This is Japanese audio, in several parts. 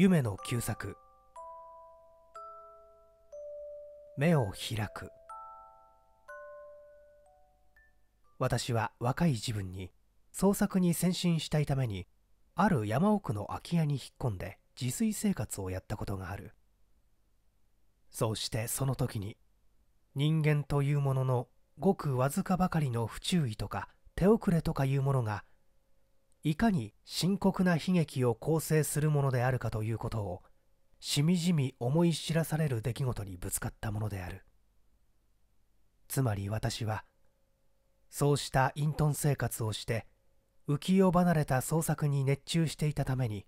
夢の旧作目を開く私は若い自分に創作に先進したいためにある山奥の空き家に引っ込んで自炊生活をやったことがあるそうしてその時に人間というもののごくわずかばかりの不注意とか手遅れとかいうものがいかに深刻な悲劇を構成するものであるかということをしみじみ思い知らされる出来事にぶつかったものであるつまり私はそうした隠遁生活をして浮世離れた創作に熱中していたために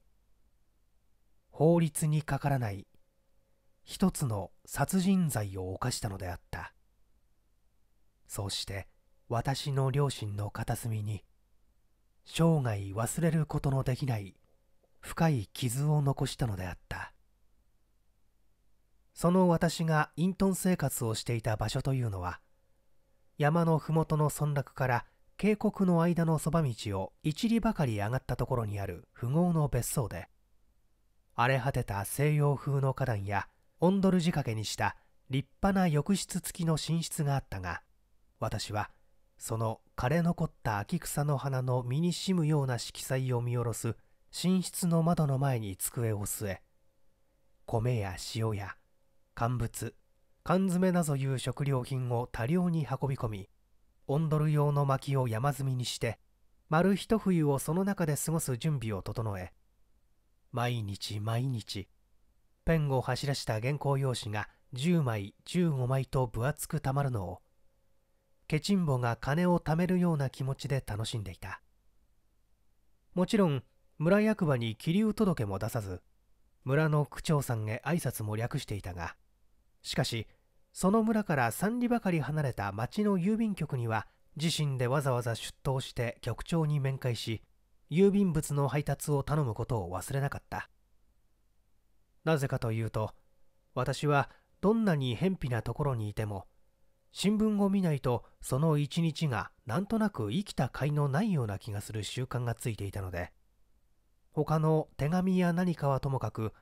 法律にかからない一つの殺人罪を犯したのであったそうして私の両親の片隅に生涯忘れることのできない深い傷を残したのであったその私が隠遁生活をしていた場所というのは山の麓の村落から渓谷の間のそば道を一里ばかり上がったところにある富豪の別荘で荒れ果てた西洋風の花壇やオンドル仕掛けにした立派な浴室付きの寝室があったが私はその枯れ残った秋草の花の身にしむような色彩を見下ろす寝室の窓の前に机を据え米や塩や乾物缶詰などいう食料品を多量に運び込みオンドル用の薪を山積みにして丸一冬をその中で過ごす準備を整え毎日毎日ペンを走らした原稿用紙が10枚15枚と分厚くたまるのをケチンボが金を貯めるような気持ちで楽しんでいたもちろん村役場に気流届も出さず村の区長さんへ挨拶も略していたがしかしその村から三里ばかり離れた町の郵便局には自身でわざわざ出頭して局長に面会し郵便物の配達を頼むことを忘れなかったなぜかというと私はどんなに偏僻なところにいても新聞を見ないとその一日がなんとなく生きた甲斐のないような気がする習慣がついていたので他の手紙や何かはともかく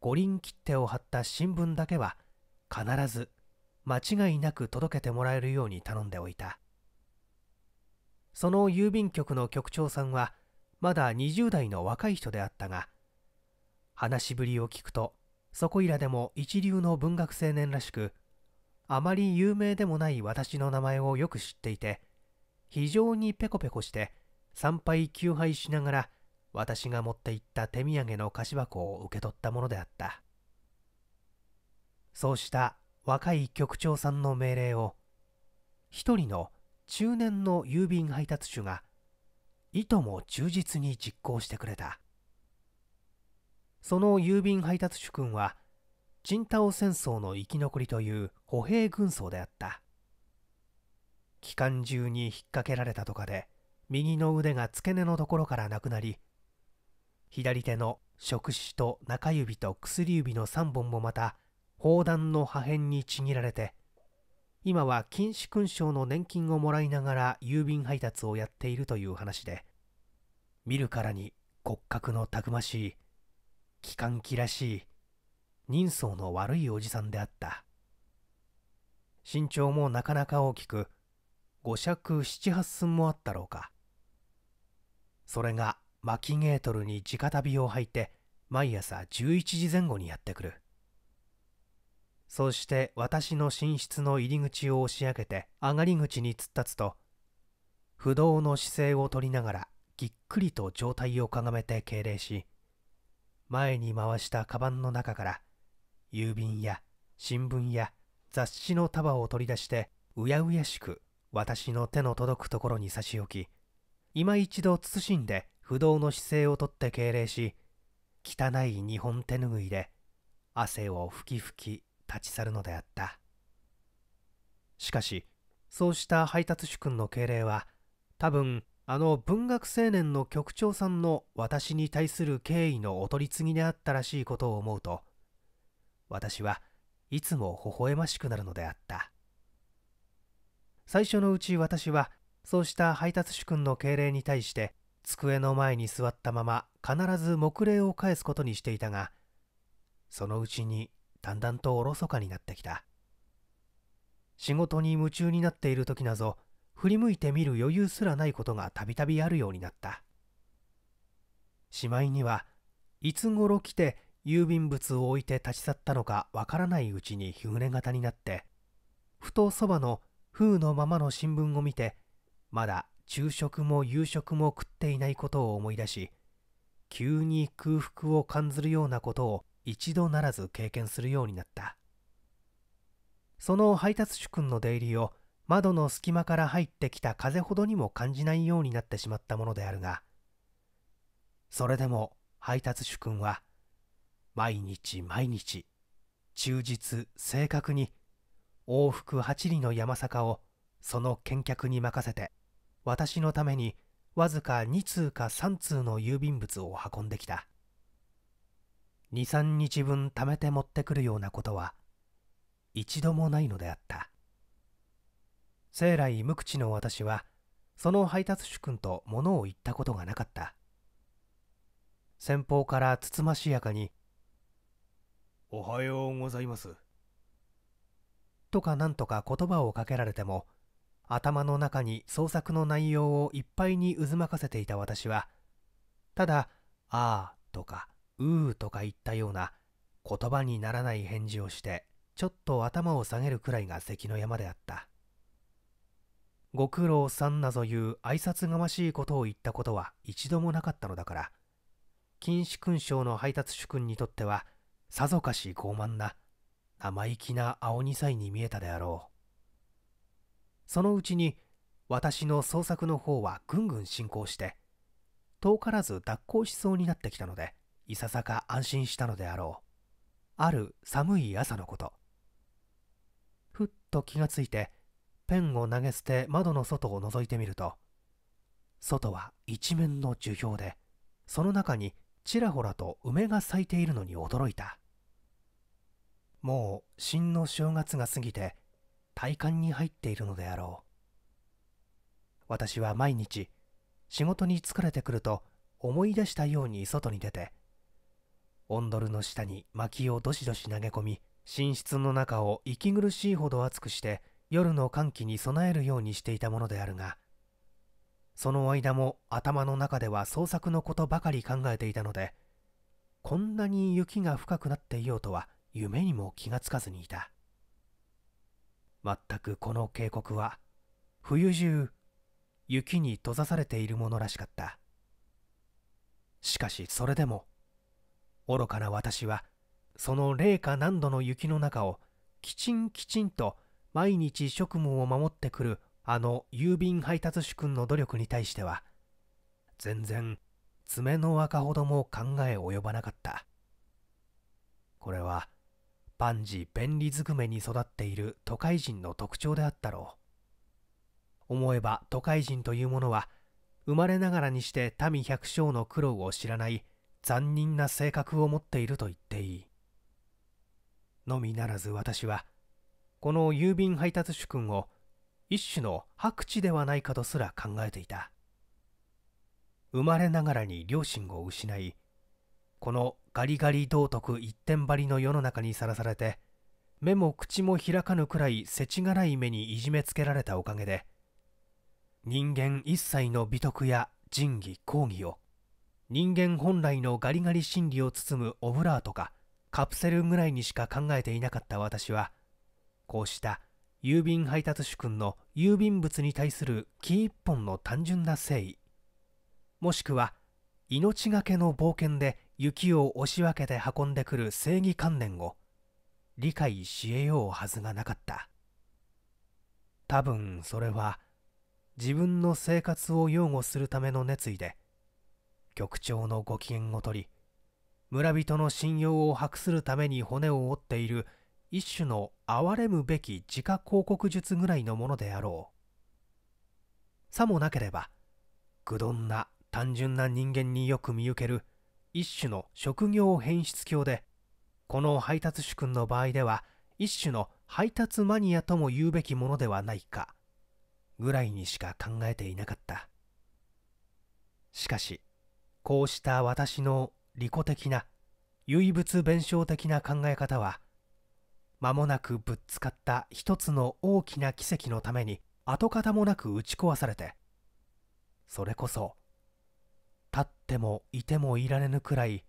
五輪切手を貼った新聞だけは必ず間違いなく届けてもらえるように頼んでおいたその郵便局の局長さんはまだ20代の若い人であったが話しぶりを聞くとそこいらでも一流の文学青年らしくあまり有名でもない私の名前をよく知っていて非常にペコペコして参拝休拝しながら私が持って行った手土産の菓子箱を受け取ったものであったそうした若い局長さんの命令を一人の中年の郵便配達手がいとも忠実に実行してくれたその郵便配達手君はチンタオ戦争の生き残りという歩兵軍曹であった機関銃に引っ掛けられたとかで右の腕が付け根のところからなくなり左手の触手と中指と薬指の3本もまた砲弾の破片にちぎられて今は禁止勲章の年金をもらいながら郵便配達をやっているという話で見るからに骨格のたくましい機関機らしい人相の悪いおじさんであった身長もなかなか大きく5尺78寸もあったろうかそれが巻きゲートルに直旅を履いて毎朝11時前後にやってくるそして私の寝室の入り口を押し上げて上がり口に突っ立つと不動の姿勢をとりながらぎっくりと上体をかがめて敬礼し前に回したカバンの中から郵便や新聞や雑誌の束を取り出してうやうやしく私の手の届くところに差し置き今一度謹んで不動の姿勢をとって敬礼し汚い日本手ぬぐいで汗をふきふき立ち去るのであったしかしそうした配達主君の敬礼は多分あの文学青年の局長さんの私に対する敬意のお取り次ぎであったらしいことを思うと私はいつも微笑ましくなるのであった最初のうち私はそうした配達主君の敬礼に対して机の前に座ったまま必ず目礼を返すことにしていたがそのうちにだんだんとおろそかになってきた仕事に夢中になっている時なぞ振り向いてみる余裕すらないことがたびたびあるようになったしまいにはいつ頃来て郵便物を置いて立ち去ったのかわからないうちに日暮れ型になってふとそばの風のままの新聞を見てまだ昼食も夕食も食っていないことを思い出し急に空腹を感じるようなことを一度ならず経験するようになったその配達主君の出入りを窓の隙間から入ってきた風ほどにも感じないようになってしまったものであるがそれでも配達主君は「毎日毎日忠実正確に往復8里の山坂をその見客に任せて私のためにわずか2通か3通の郵便物を運んできた23日分貯めて持ってくるようなことは一度もないのであった生来無口の私はその配達主君と物を言ったことがなかった先方からつつましやかにおはようございます。とかなんとか言葉をかけられても、頭の中に創作の内容をいっぱいに渦巻かせていた私は、ただ、ああとか、うーとか言ったような言葉にならない返事をして、ちょっと頭を下げるくらいが関の山であった。ご苦労さんなぞいう挨拶がましいことを言ったことは一度もなかったのだから、錦糸勲章の配達主君にとっては、さぞかし傲慢な生意気な青二歳に見えたであろうそのうちに私の創作の方はぐんぐん進行して遠からず脱行しそうになってきたのでいささか安心したのであろうある寒い朝のことふっと気がついてペンを投げ捨て窓の外を覗いてみると外は一面の樹氷でその中にちらほらと梅が咲いているのに驚いたもう新の正月が過ぎて体感に入っているのであろう私は毎日仕事に疲れてくると思い出したように外に出てオンドルの下に薪をどしどし投げ込み寝室の中を息苦しいほど暑くして夜の寒気に備えるようにしていたものであるがその間も頭の中では創作のことばかり考えていたのでこんなに雪が深くなっていようとは夢にも気がつかずにいた全くこの渓谷は冬中雪に閉ざされているものらしかったしかしそれでも愚かな私はその零下何度の雪の中をきちんきちんと毎日職務を守ってくるあの郵便配達主君の努力に対しては全然爪の赤ほども考え及ばなかったこれは万事便利ずくめに育っている都会人の特徴であったろう思えば都会人というものは生まれながらにして民百姓の苦労を知らない残忍な性格を持っていると言っていいのみならず私はこの郵便配達主君を一種の白痴ではないかとすら考えていた生まれながらに両親を失いこのガリガリ道徳一点張りの世の中にさらされて目も口も開かぬくらいせちがらい目にいじめつけられたおかげで人間一切の美徳や仁義公義を人間本来のガリガリ心理を包むオブラートかカプセルぐらいにしか考えていなかった私はこうした郵便配達主君の郵便物に対する木一本の単純な誠意もしくは命がけの冒険で雪を押し分けて運んでくる正義観念を理解しえようはずがなかった多分それは自分の生活を擁護するための熱意で局長のご機嫌を取り村人の信用を博するために骨を折っている一種の憐れむべき自家広告術ぐらいのものであろうさもなければ愚鈍な単純な人間によく見受ける一種の職業変質狂でこの配達主君の場合では一種の配達マニアとも言うべきものではないかぐらいにしか考えていなかったしかしこうした私の利己的な唯物弁証的な考え方は間もなくぶっつかった一つの大きな奇跡のために跡形もなく打ち壊されてそれこそ立ってもいてもいられぬくらい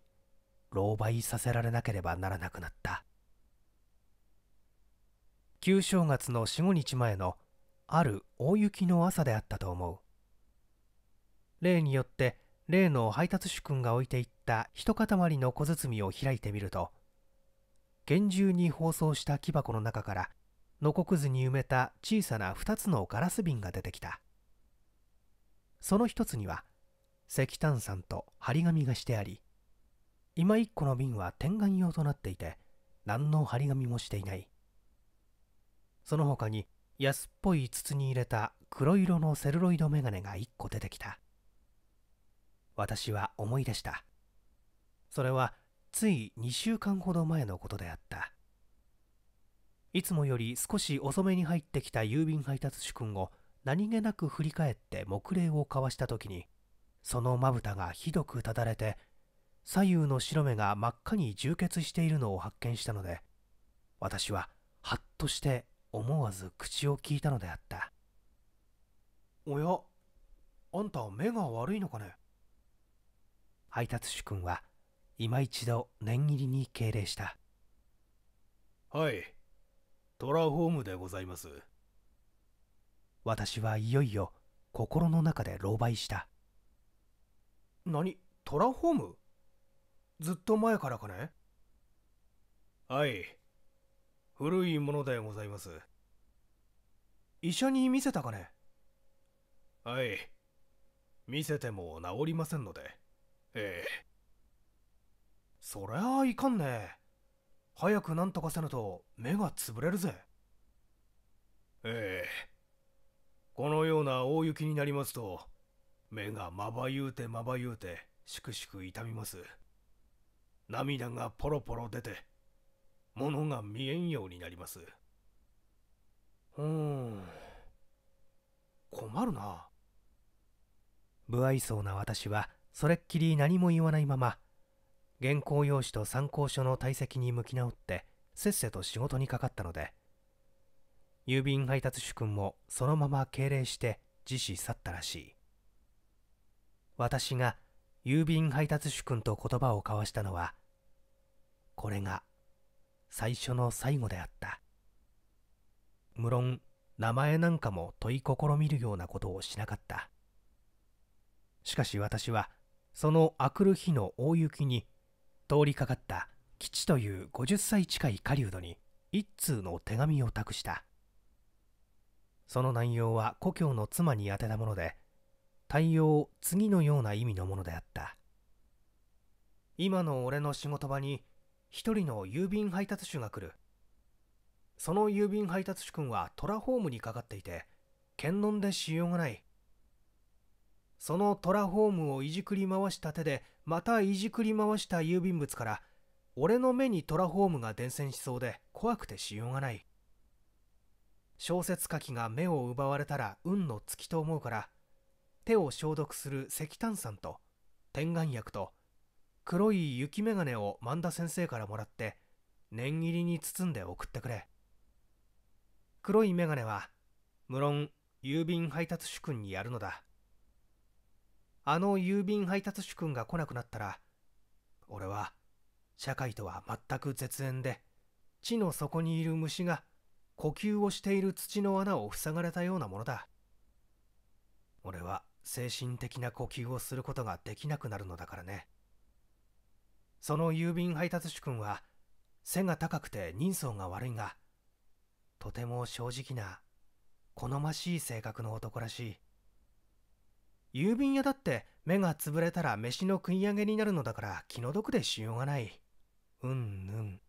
狼狽させられなければならなくなった旧正月の45日前のある大雪の朝であったと思う例によって例の配達主君が置いていった一塊の小包を開いてみると厳重に包装した木箱の中からのこくずに埋めた小さな2つのガラス瓶が出てきたその一つには石炭酸と張り紙がしてあり今1個の瓶は点眼用となっていて何の張り紙もしていないその他に安っぽい筒に入れた黒色のセルロイドメガネが1個出てきた私は思い出したそれはつい2週間ほど前のことであったいつもより少し遅めに入ってきた郵便配達主君を何気なく振り返って目礼を交わした時にそのまぶたがひどくただれて左右の白目が真っ赤に充血しているのを発見したので私ははっとして思わず口を聞いたのであったおやあんた目が悪いのかね配達主君は今一度念入りに敬礼したはいトラホームでございます私はいよいよ心の中で狼狽した何トラフォームずっと前からかねはい古いものでございます医者に見せたかねはい見せても治りませんのでええそりゃあいかんね早くなんとかせぬと目が潰れるぜええこのような大雪になりますと目がまばゆうてまばゆうてしくしく痛みます涙がポロポロ出て物が見えんようになりますうん困るな不愛想な私はそれっきり何も言わないまま原稿用紙と参考書の体積に向き直ってせっせと仕事にかかったので郵便配達主君もそのまま敬礼して自死去ったらしい私が郵便配達主君と言葉を交わしたのはこれが最初の最後であった無論名前なんかも問い試みるようなことをしなかったしかし私はそのあくる日の大雪に通りかかった吉という50歳近い狩人に一通の手紙を託したその内容は故郷の妻に宛てたもので対応次のような意味のものであった今の俺の仕事場に一人の郵便配達手が来るその郵便配達手君はトラホームにかかっていて検問でしようがないそのトラホームをいじくり回した手でまたいじくり回した郵便物から俺の目にトラホームが伝染しそうで怖くてしようがない小説書きが目を奪われたら運の尽きと思うから手を消毒する石炭酸と点眼薬と黒い雪眼鏡を万田先生からもらって念入りに包んで送ってくれ黒い眼鏡は無論郵便配達主君にやるのだあの郵便配達主君が来なくなったら俺は社会とは全く絶縁で地の底にいる虫が呼吸をしている土の穴を塞がれたようなものだ俺は精神的な呼吸をすることができなくなるのだからねその郵便配達主君は背が高くて人相が悪いがとても正直な好ましい性格の男らしい郵便屋だって目がつぶれたら飯の食い上げになるのだから気の毒でしようがないうんうん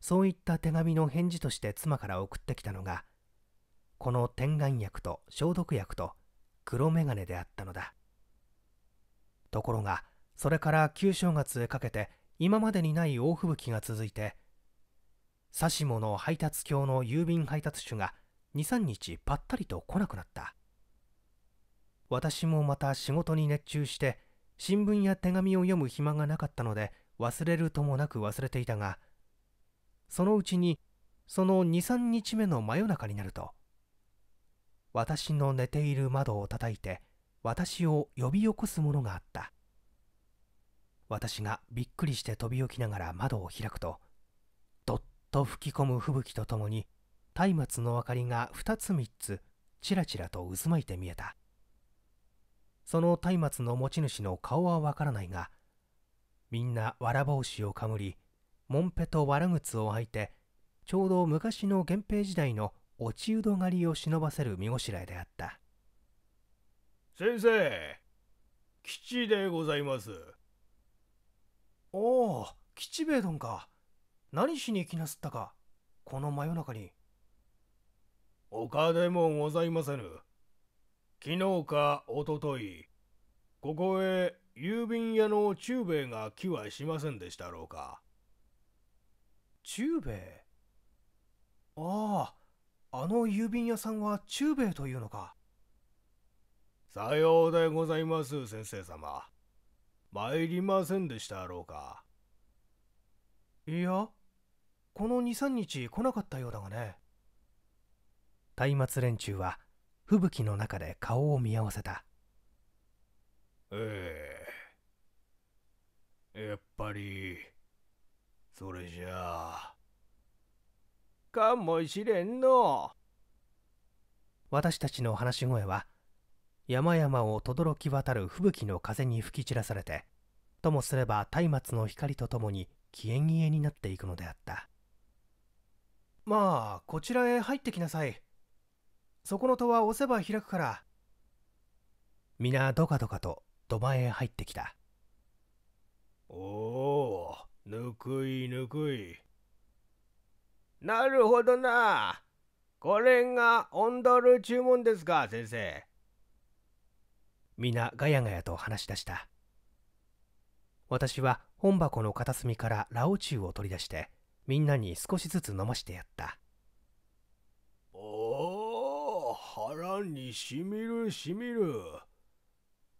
そういった手紙の返事として妻から送ってきたのがこの点眼薬と消毒薬と黒眼鏡であったのだところがそれから旧正月へかけて今までにない大吹雪が続いて指物配達橋の郵便配達手が23日ぱったりと来なくなった私もまた仕事に熱中して新聞や手紙を読む暇がなかったので忘れるともなく忘れていたがそのうちにその23日目の真夜中になると私の寝ている窓を叩いて私を呼び起こすものがあった私がびっくりして飛び起きながら窓を開くとどっと吹き込む吹雪とともに松明の明かりが2つ3つちらちらと渦巻いて見えたその松明の持ち主の顔はわからないがみんなわら帽子をかぶりもんぺとわら靴を履いてちょうど昔の源平時代の落ちうど狩りを忍ばせる見ごしらえであった先生吉でございますおお吉兵衛どんか何しに来なすったかこの真夜中にお金もございませぬ昨日か一昨日ここへ郵便屋の忠兵衛が来はしませんでしたろうか忠兵衛あああの郵便屋さんは中兵衛というのかさようでございます先生様参りませんでしたろうかいやこの23日来なかったようだがね松明連中は吹雪の中で顔を見合わせたええやっぱりそれじゃあかもしれんの私たちの話し声は山々を轟き渡る吹雪の風に吹き散らされてともすれば松明の光とともに消え消えになっていくのであったまあこちらへ入ってきなさいそこの戸は押せば開くから皆どかどかと土間へ入ってきたおおぬくいぬくいなるほどな。これがオンドル注文ですか、先生。皆ガヤガヤと話し出した。私は本箱の片隅からラオチュウを取り出して、みんなに少しずつ飲ましてやった。おお、腹にしみるしみる。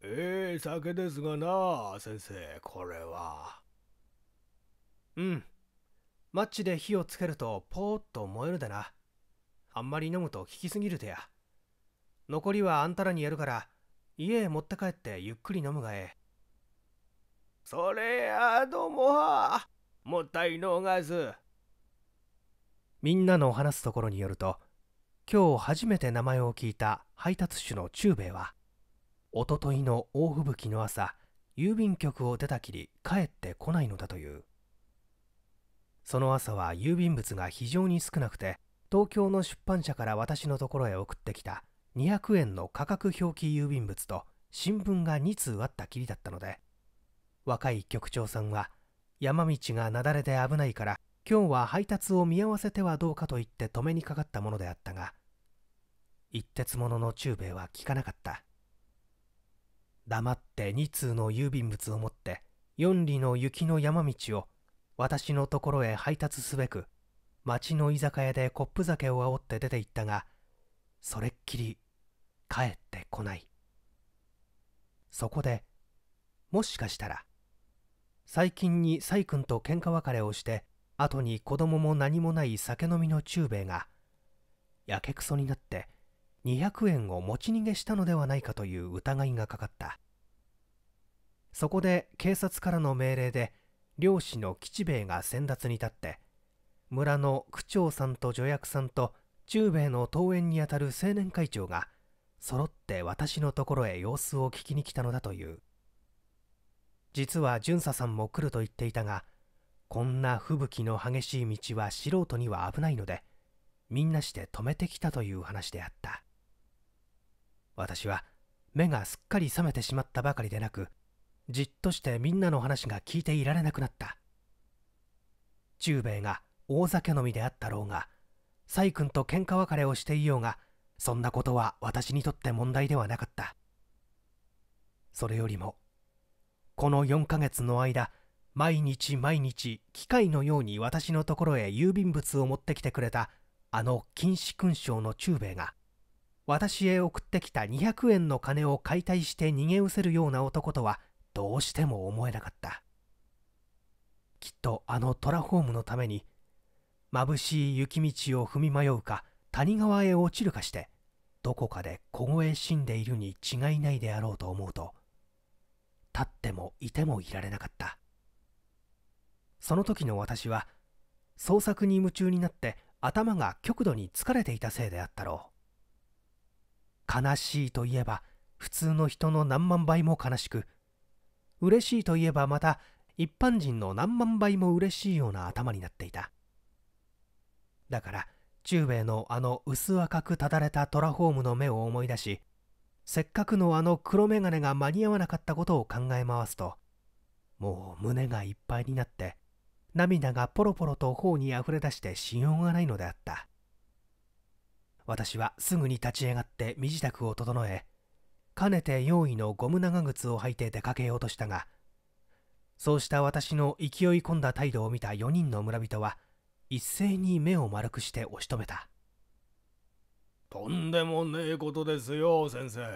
ええー、酒ですがな、先生、これは。うん、マッチで火をつけるとポーっと燃えるでな。あんまり飲むと効きすぎるでや。残りはあんたらにやるから、家へ持って帰ってゆっくり飲むがええ。それやどもは、もったいのがず。みんなの話すところによると、今日初めて名前を聞いた配達手の中兵衛は、おとといの大吹雪の朝、郵便局を出たきり帰ってこないのだという。その朝は郵便物が非常に少なくて東京の出版社から私のところへ送ってきた200円の価格表記郵便物と新聞が2通あったきりだったので若い局長さんは山道が雪崩で危ないから今日は配達を見合わせてはどうかと言って止めにかかったものであったが一徹者の忠兵衛は聞かなかった黙って2通の郵便物を持って四里の雪の山道を私のところへ配達すべく町の居酒屋でコップ酒を煽って出て行ったがそれっきり帰ってこないそこでもしかしたら最近に崔君と喧嘩別れをして後に子供も何もない酒飲みの忠兵衛がやけくそになって200円を持ち逃げしたのではないかという疑いがかかったそこで警察からの命令で漁師の吉兵衛が先達に立って村の区長さんと助役さんと中兵衛の登園にあたる青年会長が揃って私のところへ様子を聞きに来たのだという実は巡査さんも来ると言っていたがこんな吹雪の激しい道は素人には危ないのでみんなして止めてきたという話であった私は目がすっかり覚めてしまったばかりでなくじっとしてみんなの話が聞いていられなくなった忠兵衛が大酒飲みであったろうが崔君と喧嘩別れをしていようがそんなことは私にとって問題ではなかったそれよりもこの4ヶ月の間毎日毎日機械のように私のところへ郵便物を持ってきてくれたあの金子勲章の忠兵衛が私へ送ってきた200円の金を解体して逃げ失せるような男とはどうしても思えなかったきっとあのトラホームのために眩しい雪道を踏み迷うか谷川へ落ちるかしてどこかで凍え死んでいるに違いないであろうと思うと立ってもいてもいられなかったその時の私は創作に夢中になって頭が極度に疲れていたせいであったろう悲しいといえば普通の人の何万倍も悲しく嬉しいといえばまた一般人の何万倍も嬉しいような頭になっていただから中兵衛のあの薄赤くただれたトラフォームの目を思い出しせっかくのあの黒眼鏡が間に合わなかったことを考え回すともう胸がいっぱいになって涙がポロポロと頬にあふれ出してしようがないのであった私はすぐに立ち上がって身支度を整えかねて用意のゴム長靴を履いて出かけようとしたがそうした私の勢い込んだ態度を見た4人の村人は一斉に目を丸くして押し止めたとんでもねえことですよ先生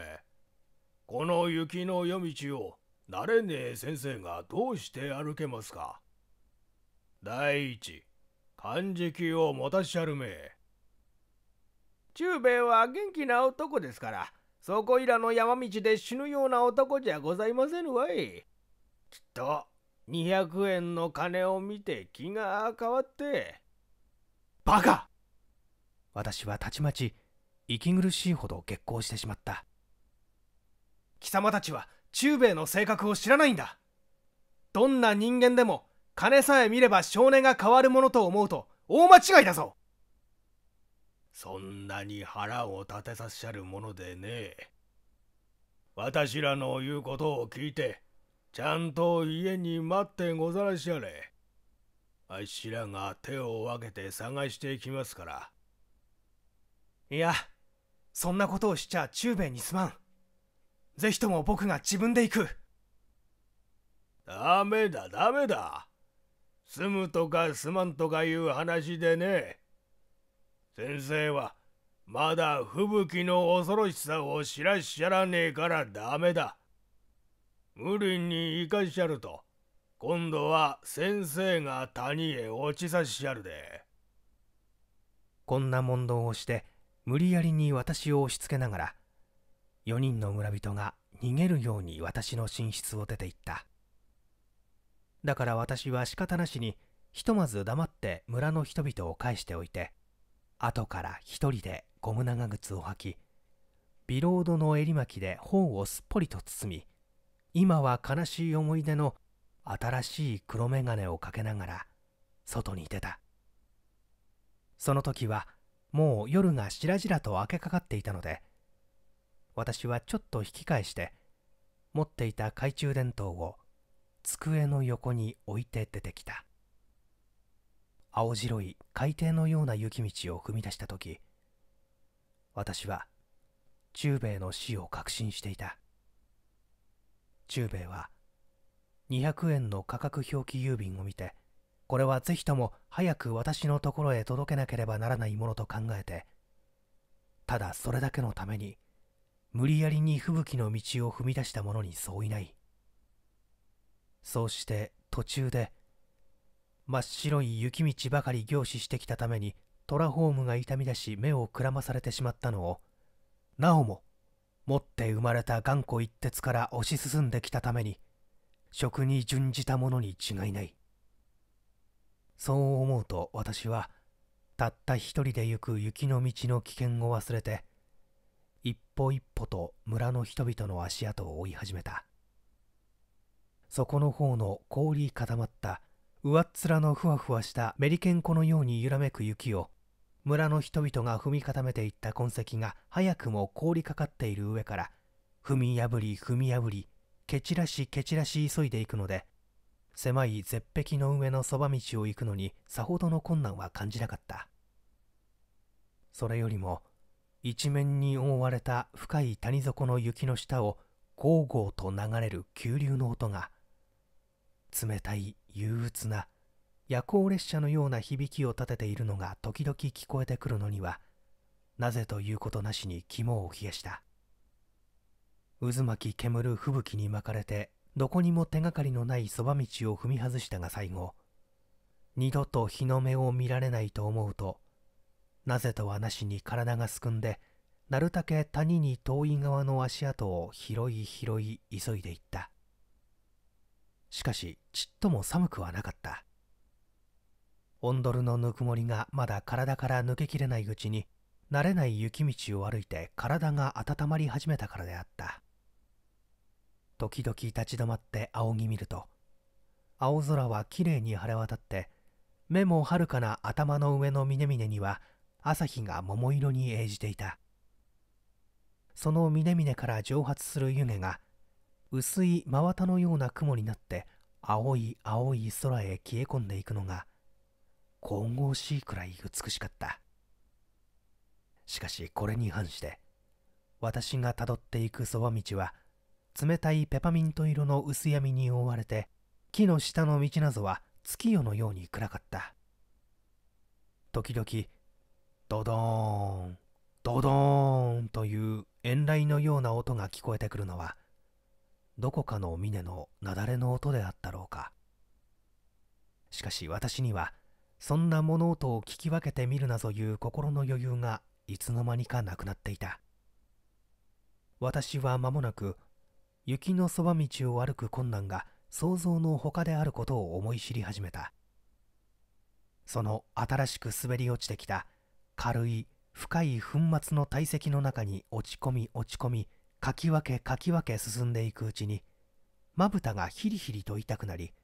この雪の夜道を慣れねえ先生がどうして歩けますか第一漢字記を持たしゃるめ中兵衛は元気な男ですからそこいらの山道で死ぬような男じゃございませぬわい。きっと、200円の金を見て気が変わって。バカ私はたちまち、息苦しいほど激高してしまった。貴様たちは、中米の性格を知らないんだ。どんな人間でも、金さえ見れば少年が変わるものと思うと、大間違いだぞそんなに腹を立てさせしゃるものでねえ。私らの言うことを聞いて、ちゃんと家に待ってござらしゃれ。あっしらが手を分けて探してきますから。いや、そんなことをしちゃ忠兵衛にすまん。ぜひとも僕が自分で行く。ダメだ、ダメだ。住むとかすまんとかいう話でね。先生はまだ吹雪の恐ろしさを知らっしゃらねえからダメだ。無理に生かしゃると、今度は先生が谷へ落ちさしゃるで。こんな問答をして、無理やりに私を押し付けながら、4人の村人が逃げるように私の寝室を出て行った。だから私は仕方なしに、ひとまず黙って村の人々を返しておいて、後から一人でゴム長靴を履きビロードの襟巻きで頬をすっぽりと包み今は悲しい思い出の新しい黒眼鏡をかけながら外に出たその時はもう夜が白々と明けかかっていたので私はちょっと引き返して持っていた懐中電灯を机の横に置いて出てきた青白い海底のような雪道を踏み出した時私は中米の死を確信していた中米は200円の価格表記郵便を見てこれはぜひとも早く私のところへ届けなければならないものと考えてただそれだけのために無理やりに吹雪の道を踏み出した者にに相違ないそうして途中で真っ白い雪道ばかり凝視してきたためにトラホームが痛み出し目をくらまされてしまったのをなおも持って生まれた頑固一徹から推し進んできたために食に準じたものに違いないそう思うと私はたった一人で行く雪の道の危険を忘れて一歩一歩と村の人々の足跡を追い始めたそこの方の氷固まった上っ面のふわふわしたメリケン湖のように揺らめく雪を村の人々が踏み固めていった痕跡が早くも凍りかかっている上から踏み破り踏み破り蹴散らし蹴散らし急いでいくので狭い絶壁の上のそば道を行くのにさほどの困難は感じなかったそれよりも一面に覆われた深い谷底の雪の下をゴーゴーと流れる急流の音が冷たい憂鬱な夜行列車のような響きを立てているのが時々聞こえてくるのにはなぜということなしに肝を冷やした渦巻き煙る吹雪に巻かれてどこにも手がかりのないそば道を踏み外したが最後二度と日の目を見られないと思うとなぜとはなしに体がすくんでなるたけ谷に遠い側の足跡を拾い拾い急いでいったしかしちっとも寒くはなかったオンドルのぬくもりがまだ体から抜けきれないうちに慣れない雪道を歩いて体が温まり始めたからであった時々立ち止まって仰ぎ見ると青空はきれいに晴れ渡って目もはるかな頭の上の峰々には朝日が桃色に映じていたその峰々から蒸発する湯気が薄い真綿のような雲になって青い青い空へ消え込んでいくのが神々しいくらい美しかったしかしこれに反して私がたどっていくそば道は冷たいペパミント色の薄闇に覆われて木の下の道なぞは月夜のように暗かった時々ドドーンドドーンという遠雷のような音が聞こえてくるのはどこかの峰の雪崩の音であったろうかしかし私にはそんな物音を聞き分けてみるなという心の余裕がいつの間にかなくなっていた私は間もなく雪のそば道を歩く困難が想像のほかであることを思い知り始めたその新しく滑り落ちてきた軽い深い粉末の堆積の中に落ち込み落ち込みかき分けかき分け進んでいくうちにまぶたがヒリヒリと痛くなり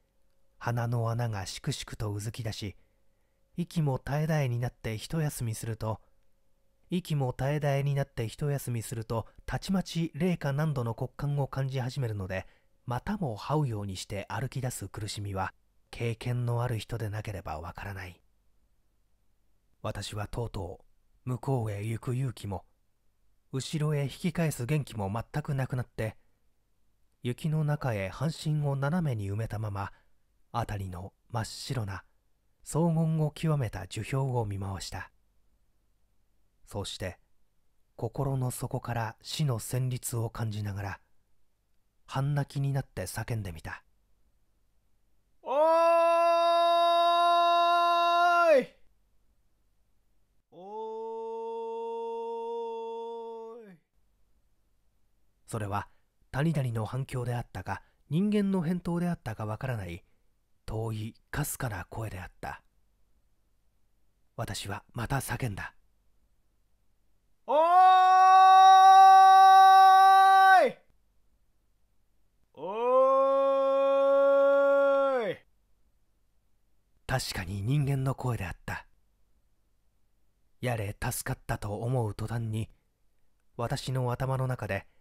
鼻の穴がしくしくとうずき出し息も絶え絶えになって一休みすると息も絶え絶えになって一休みするとたちまち零下何度の骨幹を感じ始めるのでまたも這うようにして歩き出す苦しみは経験のある人でなければわからない私はとうとう向こうへ行く勇気も後ろへ引き返す元気も全くなくなって雪の中へ半身を斜めに埋めたまま辺りの真っ白な荘厳を極めた樹氷を見回したそうして心の底から死の旋律を感じながら半泣きになって叫んでみた「それは谷々の反響であったか人間の返答であったかわからない遠いかすかな声であった私はまた叫んだおーいおーい確かに人間の声であったやれ助かったと思う途端に私の頭の中で「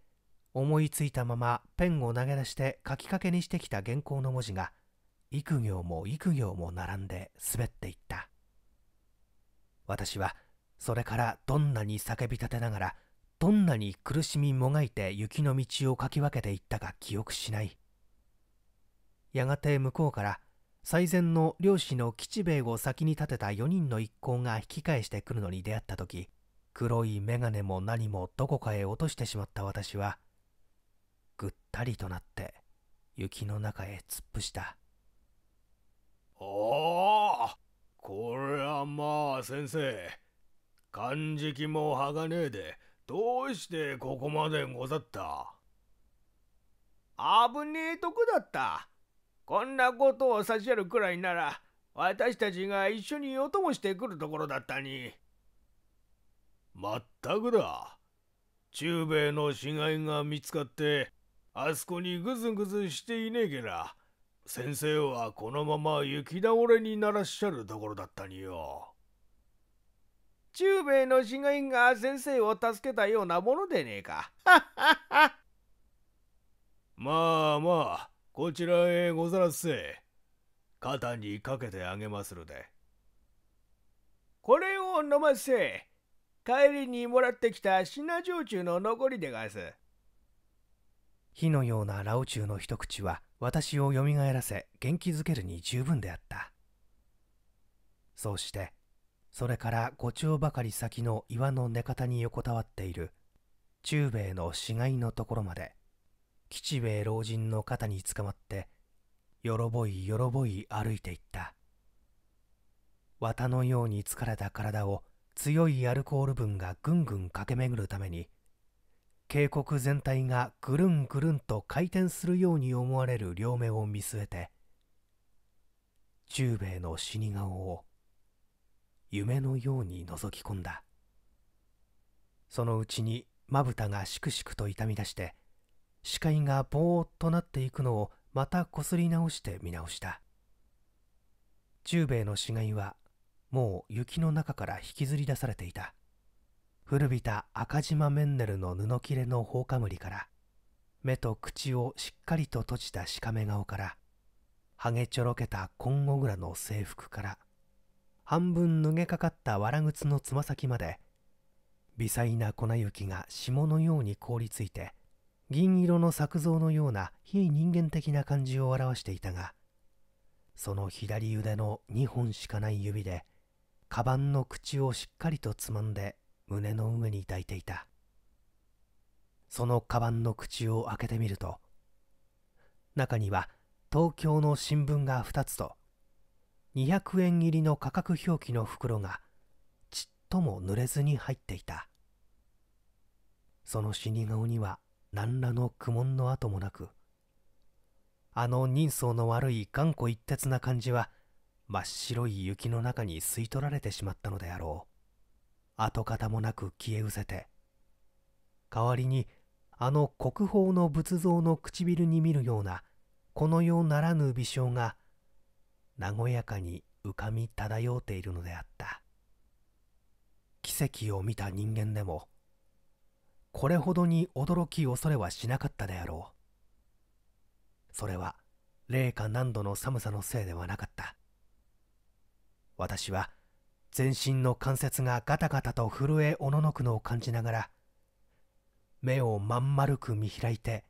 思いついたままペンを投げ出して書きかけにしてきた原稿の文字が幾行も幾行も並んで滑っていった私はそれからどんなに叫び立てながらどんなに苦しみもがいて雪の道をかき分けていったか記憶しないやがて向こうから最善の漁師の吉兵衛を先に立てた4人の一行が引き返してくるのに出会った時黒い眼鏡も何もどこかへ落としてしまった私はぐったりとなって雪の中へ突っ伏したおおこりゃまあ先生漢字きも鋼でどうしてここまでござった危ねえとこだったこんなことを差し上るくらいなら私たちが一緒にお供してくるところだったにまったくだ中米の死骸が見つかってあそこにぐずぐずしていねえけら先生はこのまま雪倒れにならっしゃるところだったによ中兵衛の死骸が先生を助けたようなものでねえか まあまあこちらへござらっせ肩にかけてあげまするでこれを飲ませ帰りにもらってきた品焼酎の残りでがす火のようなラオチュウの一口は私をよみがえらせ元気づけるに十分であったそうしてそれから五丁ばかり先の岩の根方に横たわっている中兵衛の死骸のところまで吉兵衛老人の肩につかまってよろぼいよろぼい歩いていった綿のように疲れた体を強いアルコール分がぐんぐん駆け巡るために渓谷全体がぐるんぐるんと回転するように思われる両目を見据えて忠兵衛の死に顔を夢のように覗き込んだそのうちにまぶたがしくしくと痛み出して視界がぼーっとなっていくのをまたこすり直して見直した忠兵衛の死骸はもう雪の中から引きずり出されていた古びた赤島メンネルの布切れの放火かむりから目と口をしっかりと閉じたしかめ顔からハゲちょろけたゴグラの制服から半分脱げかかったわら靴のつま先まで微細な粉雪が霜のように凍りついて銀色の作像のような非人間的な感じを表していたがその左腕の2本しかない指でカバンの口をしっかりとつまんで胸の上に抱いていたそのカバンの口を開けてみると中には東京の新聞が2つと200円入りの価格表記の袋がちっとも濡れずに入っていたその死に顔には何らの苦悶の跡もなくあの人相の悪い頑固一徹な感じは真っ白い雪の中に吸い取られてしまったのであろう跡形もなく消え失せて代わりにあの国宝の仏像の唇に見るようなこの世ならぬ微笑が和やかに浮かみ漂うているのであった奇跡を見た人間でもこれほどに驚き恐れはしなかったであろうそれは零下何度の寒さのせいではなかった私は全身の関節がガタガタと震えおののくのを感じながら目をまん丸く見開いて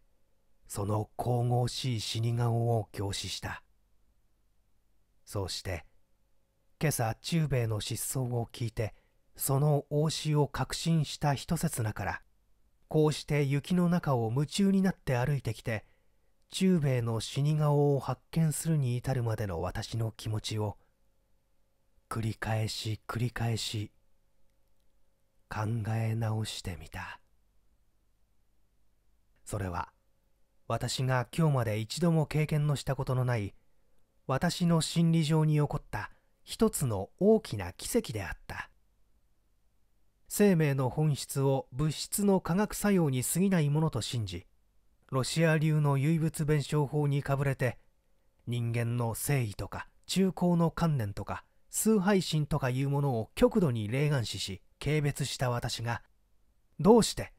その神々しい死に顔を凝視したそうして今朝中兵衛の失踪を聞いてその往死を確信した一刹那からこうして雪の中を夢中になって歩いてきて中兵衛の死に顔を発見するに至るまでの私の気持ちを繰り返し繰り返し考え直してみたそれは私が今日まで一度も経験のしたことのない私の心理上に起こった一つの大きな奇跡であった生命の本質を物質の化学作用に過ぎないものと信じロシア流の唯物弁証法にかぶれて人間の誠意とか中高の観念とか崇拝心とかいうものを極度に霊眼視し軽蔑した私がどうして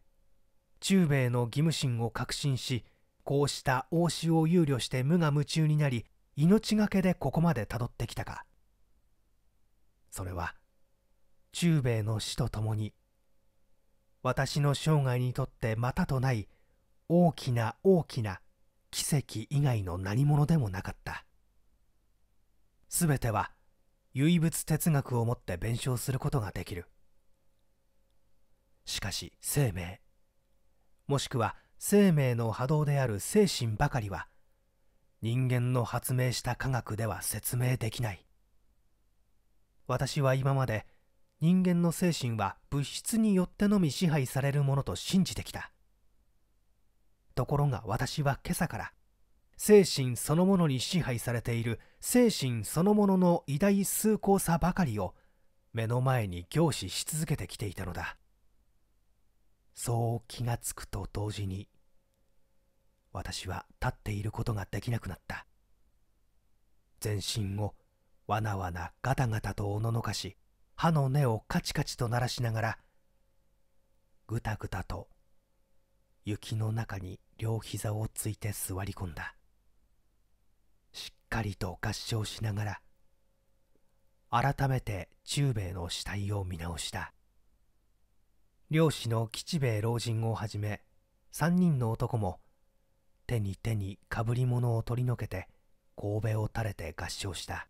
中米の義務心を確信しこうした応酬を憂慮して無我夢中になり命がけでここまでたどってきたかそれは中米の死とともに私の生涯にとってまたとない大きな大きな奇跡以外の何者でもなかったすべては唯物哲学をもって弁償することができるしかし生命もしくは生命の波動である精神ばかりは人間の発明した科学では説明できない私は今まで人間の精神は物質によってのみ支配されるものと信じてきたところが私は今朝から精神そのものに支配されている精神そのものの偉大崇高さばかりを目の前に凝視し続けてきていたのだそう気がつくと同時に私は立っていることができなくなった全身をわなわなガタガタとおののかし歯の根をカチカチと鳴らしながらぐたぐたと雪の中に両膝をついて座り込んだかりと合唱しながら改めて中兵衛の死体を見直した漁師の吉兵衛老人をはじめ三人の男も手に手にかぶり物を取り除けて神戸を垂れて合唱した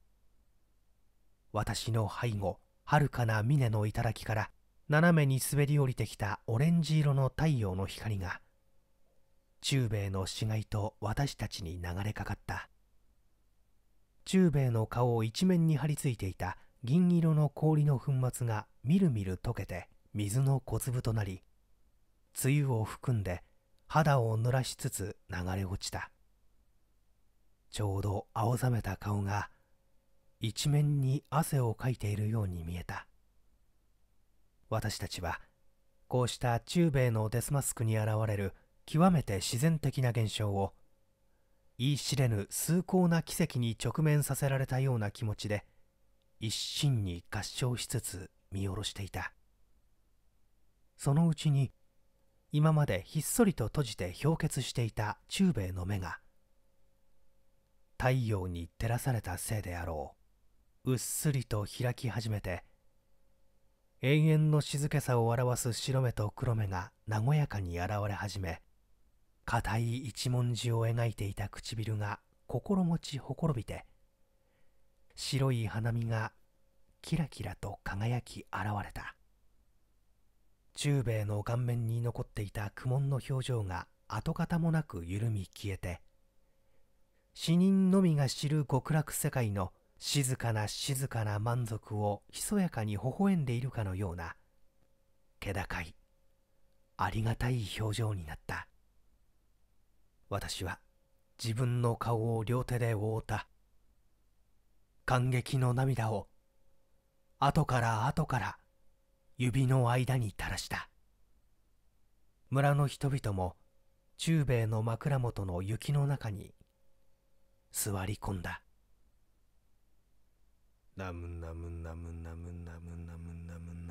私の背後遥かな峰の頂から斜めに滑り降りてきたオレンジ色の太陽の光が中米の死骸と私たちに流れかかった中兵衛の顔を一面に張り付いていた銀色の氷の粉末がみるみる溶けて水の小粒となり梅雨を含んで肌を濡らしつつ流れ落ちたちょうど青ざめた顔が一面に汗をかいているように見えた私たちはこうした中米のデスマスクに現れる極めて自然的な現象を言い知れぬ崇高な奇跡に直面させられたような気持ちで一心に合唱しつつ見下ろしていたそのうちに今までひっそりと閉じて氷結していた中兵衛の目が太陽に照らされたせいであろううっすりと開き始めて永遠の静けさを表す白目と黒目が和やかに現れ始め硬い一文字を描いていた唇が心持ちほころびて白い花見がキラキラと輝き現れた中兵衛の顔面に残っていた苦悶の表情が跡形もなく緩み消えて死人のみが知る極楽世界の静かな静かな満足をひそやかに微笑んでいるかのような気高いありがたい表情になった私は自分の顔を両手で覆った感激の涙を後から後から指の間に垂らした村の人々も中米の枕元の雪の中に座り込んだナムナムナムナムナムナムナムナム